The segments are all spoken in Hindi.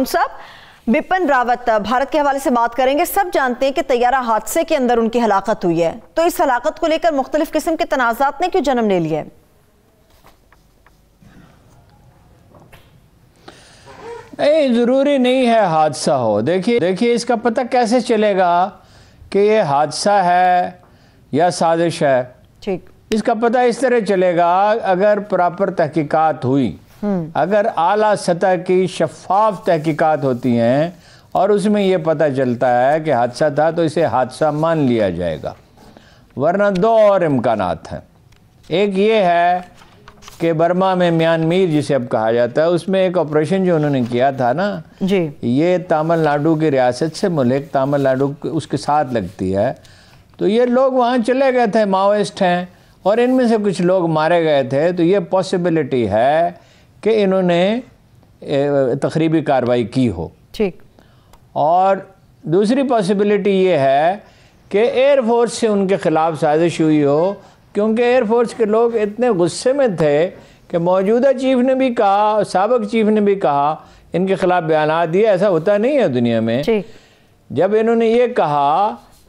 हम सब बिपिन रावत भारत के हवाले से बात करेंगे सब जानते हैं कि तैयारा हादसे के अंदर उनकी हलाकत हुई है तो इस हलाकत को लेकर मुख्तलिफ किस्म के तनाजात ने क्यों जन्म ले लिया है नहीं ज़रूरी नहीं है हादसा हो देखिए देखिए इसका पता कैसे चलेगा कि ये हादसा है या साजिश है ठीक इसका पता इस तरह चलेगा अगर प्रॉपर तहकीकात हुई हम्म। अगर आला सतह की शफाफ तहकीकात होती हैं और उसमें यह पता चलता है कि हादसा था तो इसे हादसा मान लिया जाएगा वरना दो और इम्कान हैं एक ये है कि बर्मा में म्यांमीर जिसे अब कहा जाता है उसमें एक ऑपरेशन जो उन्होंने किया था ना जी ये तमिलनाडु की रियासत से मुलिक तमिलनाडु उसके साथ लगती है तो ये लोग वहाँ चले गए थे माओइस्ट हैं और इनमें से कुछ लोग मारे गए थे तो ये पॉसिबिलिटी है कि इन्होंने तकरीबी कार्रवाई की हो ठीक और दूसरी पॉसिबिलिटी ये है कि एयरफोर्स से उनके ख़िलाफ़ साजिश हुई हो क्योंकि एयरफोर्स के लोग इतने गुस्से में थे कि मौजूदा चीफ ने भी कहा सबक चीफ ने भी कहा इनके ख़िलाफ़ बयान दिए ऐसा होता नहीं है दुनिया में जब इन्होंने ये कहा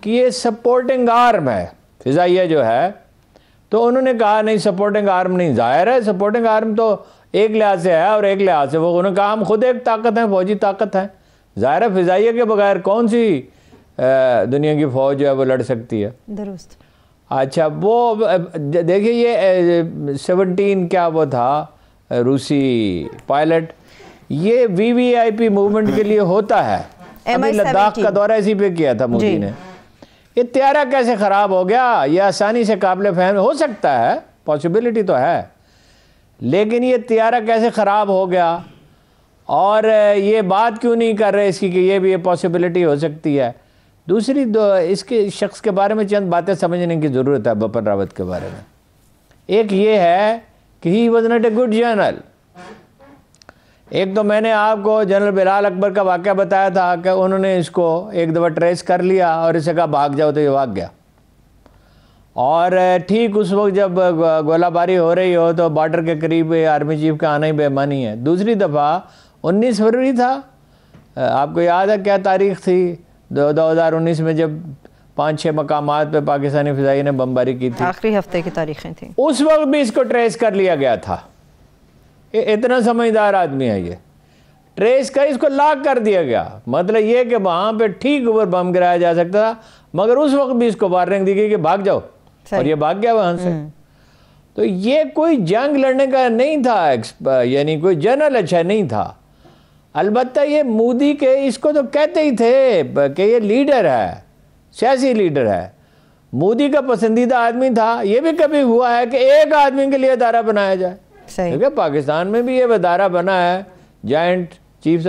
कि ये सपोर्टिंग आर्म है फ़िज़ाइया जो है तो उन्होंने कहा नहीं सपोर्टिंग आर्म नहीं ज़ाहिर है सपोर्टिंग आर्म तो एक लिहाज से है और एक लिहाज से वो उन्होंने कहा हम खुद एक ताकत हैं फौजी ताकत है ज़ाहिर फिजाइय के बगैर कौन सी दुनिया की फ़ौज जो है वो लड़ सकती है दुरुस्त अच्छा वो देखिए ये सेवनटीन क्या वो था रूसी पायलट ये V V I P movement के लिए होता है लद्दाख का दौरा इसी पे किया था मोदी ने ये त्यारा कैसे ख़राब हो गया ये आसानी से काबिल फहम हो सकता है पॉसिबिलिटी तो है लेकिन ये त्यारा कैसे ख़राब हो गया और ये बात क्यों नहीं कर रहे इसकी कि ये भी ये पॉसिबिलिटी हो सकती है दूसरी दो इसके शख्स के बारे में चंद बातें समझने की ज़रूरत है बपन रावत के बारे में एक ये है कि he was not a good general एक तो मैंने आपको जनरल बिलाल अकबर का वाक्य बताया था कि उन्होंने इसको एक दफ़ा ट्रेस कर लिया और इसे कहा भाग जाओ तो ये भाग गया और ठीक उस वक्त जब गोलाबारी हो रही हो तो बॉर्डर के करीब आर्मी चीफ का आना ही बेमानी है दूसरी दफ़ा 19 फरवरी था आपको याद है क्या तारीख थी दो हज़ार उन्नीस में जब पाँच छः मकाम पर पाकिस्तानी फ़िज़ाई ने बमबारी की थी आखिरी हफ्ते की तारीखें थी उस वक्त भी इसको ट्रेस कर लिया गया था इतना समझदार आदमी है ये ट्रेस का इसको लाक कर दिया गया मतलब ये कि वहाँ पे ठीक ऊपर बम गिराया जा सकता था मगर उस वक्त भी इसको वार्निंग दी गई कि भाग जाओ और ये भाग गया वहां से हम्म। तो ये कोई जंग लड़ने का नहीं था यानी कोई जनरल अच्छा नहीं था अलबत् ये मोदी के इसको तो कहते ही थे कि ये लीडर है सियासी लीडर है मोदी का पसंदीदा आदमी था ये भी कभी हुआ है कि एक आदमी के लिए अदारा बनाया जाए क्योंकि पाकिस्तान में भी ये अदारा बना है जॉइंट चीफ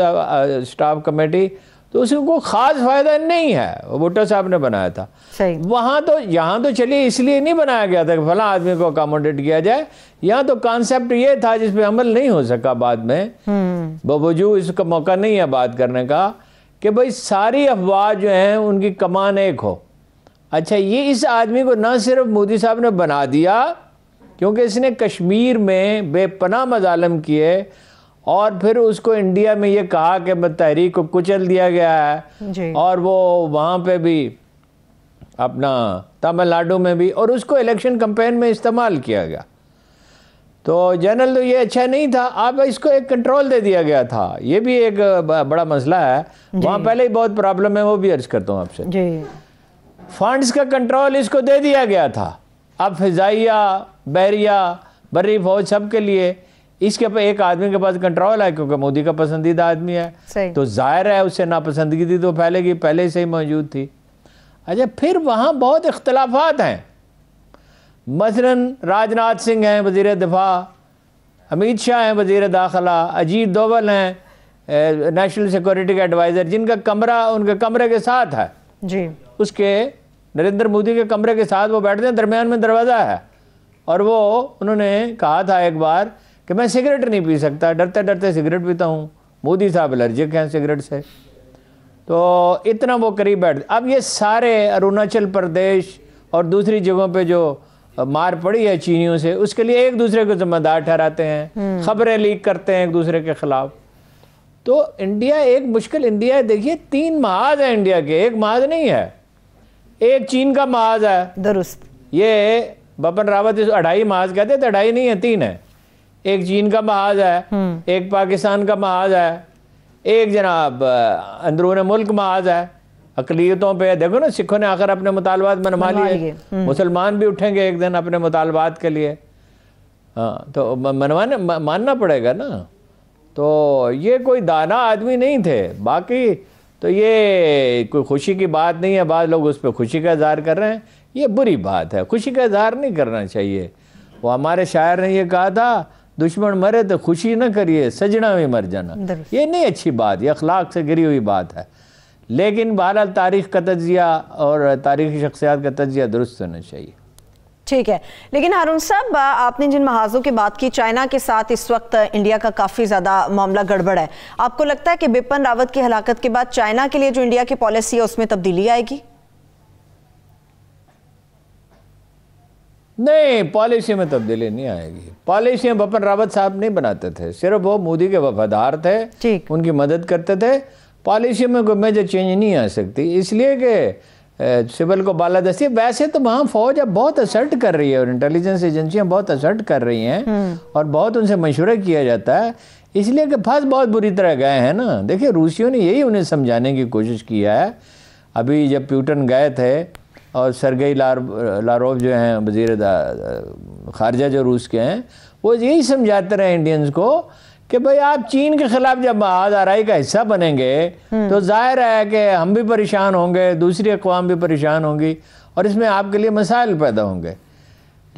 स्टाफ कमेटी तो उसको कोई ख़ास फ़ायदा नहीं है भुट्टा साहब ने बनाया था वहां तो यहाँ तो चलिए इसलिए नहीं बनाया गया था कि फला आदमी को अकोमोडेट किया जाए यहाँ तो कॉन्सेप्ट ये था जिसपे अमल नहीं हो सका बाद में हम्म। बवजू इसका मौका नहीं है बात करने का कि भाई सारी अफवाह जो है उनकी कमान एक हो अच्छा ये इस आदमी को ना सिर्फ मोदी साहब ने बना दिया क्योंकि इसने कश्मीर में बेपना मजालम किए और फिर उसको इंडिया में ये कहा कि मैं तहरीक को कुचल दिया गया है और वो वहाँ पे भी अपना तमिलनाडु में भी और उसको इलेक्शन कंपेन में इस्तेमाल किया गया तो जनरल तो ये अच्छा नहीं था अब इसको एक कंट्रोल दे दिया गया था ये भी एक बड़ा मसला है वहाँ पहले ही बहुत प्रॉब्लम है वो भी अर्ज करता हूँ आपसे फंड्स का कंट्रोल इसको दे दिया गया था अब फिजाइया बहरिया बर्री फौज सब के लिए इसके पर एक आदमी के पास कंट्रोल है क्योंकि मोदी का पसंदीदा आदमी है तो जाहिर है उससे नापसंदगी थी तो फैलेगी पहले से ही मौजूद थी अच्छा फिर वहाँ बहुत इख्तलाफात हैं मसलन राजनाथ सिंह हैं वजीर दफा अमित शाह हैं वजीर दाखिला अजीत दोवल हैं नेशनल सिक्योरिटी के एडवाइज़र जिनका कमरा उनके कमरे के साथ है जी उसके नरेंद्र मोदी के कमरे के साथ वो बैठते हैं दरमियान में दरवाज़ा है और वो उन्होंने कहा था एक बार कि मैं सिगरेट नहीं पी सकता डरते डरते सिगरेट पीता हूँ मोदी साहब एलर्जिक हैं सिगरेट से तो इतना वो करीब बैठ अब ये सारे अरुणाचल प्रदेश और दूसरी जगहों पे जो मार पड़ी है चीनियों से उसके लिए एक दूसरे को जिम्मेदार ठहराते हैं हम्म। खबरें लीक करते हैं एक दूसरे के खिलाफ तो इंडिया एक मुश्किल इंडिया है देखिए तीन महाज है इंडिया के एक महाज नहीं है एक चीन का महाज है दुरुस्त ये बपन रावत इस अढ़ाई महाज कहते थे तो अढ़ाई नहीं है तीन है एक चीन का महाज है हम्म। एक पाकिस्तान का महाज है एक जनाब अंदरून मुल्क महाज है अकलीतों पे देखो ना सिखों ने आकर अपने मुतालबात मनवा लिए हम्म। मुसलमान भी उठेंगे एक दिन अपने मुतालबात के लिए हाँ तो मनवाने मानना पड़ेगा ना तो ये कोई दाना आदमी नहीं थे बाकी तो ये कोई खुशी की बात नहीं है बाद लोग उस पर खुशी का इजहार कर रहे हैं ये बुरी बात है खुशी का इजहार नहीं करना चाहिए वो हमारे शायर ने ये कहा था दुश्मन मरे तो खुशी ना करिए सजना में मर जाना ये नहीं अच्छी बात ये अखलाक से गिरी हुई बात है लेकिन बहरहाल तारीख का तजिया और तारीखी शख्सियात का तजिया दुरुस्त होना चाहिए ठीक है लेकिन हारून साहब आपने जिन महाजों की बात की चाइना के साथ इस वक्त इंडिया का काफ़ी ज़्यादा मामला गड़बड़ है आपको लगता है कि बिपिन रावत की हलाकत के बाद चाइना के लिए जो इंडिया की पॉलिसी है उसमें तब्दीली आएगी नहीं पॉलिसी में तब्दीली नहीं आएगी पॉलिसी बपन रावत साहब नहीं बनाते थे सिर्फ वो मोदी के वफादार थे उनकी मदद करते थे पॉलिसी में कोई मेजर चेंज नहीं आ सकती इसलिए कि सिविल को बाला दस्ती वैसे तो वहाँ फौज अब बहुत असर्ट कर रही है और इंटेलिजेंस एजेंसियाँ बहुत असर्ट कर रही हैं हम्म। और बहुत उनसे मशवरा किया जाता है इसलिए कि फंस बहुत बुरी तरह गए हैं ना देखिए रूसियों ने यही उन्हें समझाने की कोशिश किया है अभी जब प्यूटन गए थे और सरगई लार लारोव जो हैं वजीर खारजा जो रूस के हैं वो यही समझाते रहे इंडियंस को कि भाई आप चीन के खिलाफ जब आज आई का हिस्सा बनेंगे हम्म। तो जाहिर है कि हम भी परेशान होंगे दूसरी अकवाम भी परेशान होंगी और इसमें आपके लिए मसाइल पैदा होंगे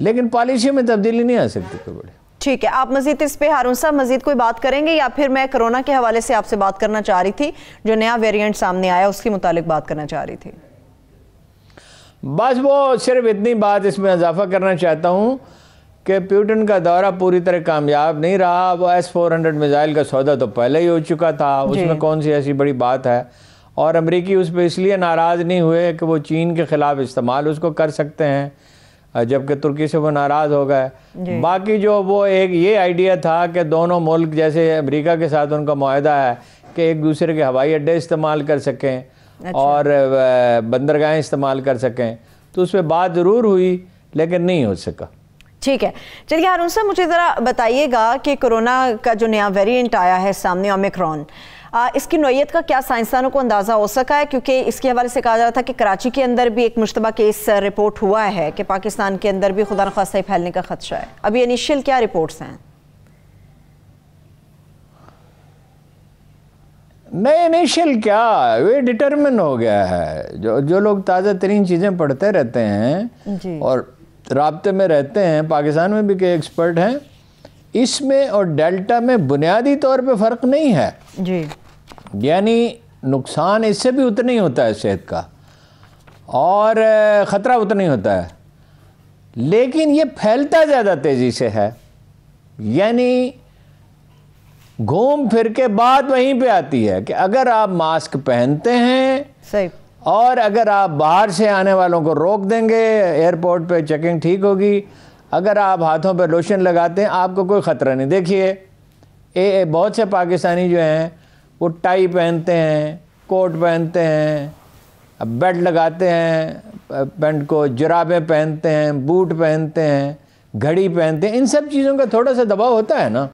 लेकिन पॉलिसी में तब्दीली नहीं आ सकती कोई बड़ी ठीक है आप मजीद इस पे हारून साहब मजीद कोई बात करेंगे या फिर मैं कोरोना के हवाले से आपसे बात करना चाह रही थी जो नया वेरिएंट सामने आया उसके मुतालिक बात करना चाह रही थी बस वो सिर्फ इतनी बात इसमें इजाफा करना चाहता हूँ कि प्यूटन का दौरा पूरी तरह कामयाब नहीं रहा वो एस फोर हंड्रेड मिज़ाइल का सौदा तो पहले ही हो चुका था उसमें कौन सी ऐसी बड़ी बात है और अमरीकी उस पर इसलिए नाराज़ नहीं हुए कि वो चीन के ख़िलाफ़ इस्तेमाल उसको कर सकते हैं जबकि तुर्की से वो नाराज़ हो गए बाकी जो वो एक ये आइडिया था कि दोनों मुल्क जैसे अमरीका के साथ उनका माहदा है कि एक दूसरे के हवाई अड्डे इस्तेमाल कर सकें अच्छा। और बंदरगाहें इस्तेमाल कर सकें तो उसमें बात ज़रूर हुई लेकिन नहीं हो सका ठीक है चलिए हारून साहब मुझे ज़रा बताइएगा कि कोरोना का जो नया वेरिएंट आया है सामने ओमिक्रॉन इसकी नोयत का क्या साइंसदानों को अंदाज़ा हो सका है क्योंकि इसके हवाले से कहा जा रहा था कि कराची के अंदर भी एक मुशतबा केस रिपोर्ट हुआ है कि पाकिस्तान के अंदर भी खुदा खासा फैलने का खदशा है अभी इनिशियल क्या रिपोर्ट्स हैं नहीं इनिशियल क्या वे डिटरमिन हो गया है जो जो लोग ताज़ा तरीन चीज़ें पढ़ते रहते हैं और रबते में रहते हैं पाकिस्तान में भी कई एक्सपर्ट हैं इसमें और डेल्टा में बुनियादी तौर पे फ़र्क नहीं है जी यानी नुकसान इससे भी उतना ही होता है सेहत का और ख़तरा उतना ही होता है लेकिन ये फैलता ज़्यादा तेज़ी से है यानी घूम फिर के बाद वहीं पे आती है कि अगर आप मास्क पहनते हैं सही और अगर आप बाहर से आने वालों को रोक देंगे एयरपोर्ट पे चेकिंग ठीक होगी अगर आप हाथों पर लोशन लगाते हैं आपको कोई ख़तरा नहीं देखिए ए, ए बहुत से पाकिस्तानी जो हैं वो टाई पहनते हैं कोट पहनते हैं बेड लगाते हैं पेंट को जुराबें पहनते हैं बूट पहनते हैं घड़ी पहनते हैं इन सब चीज़ों का थोड़ा सा दबाव होता है ना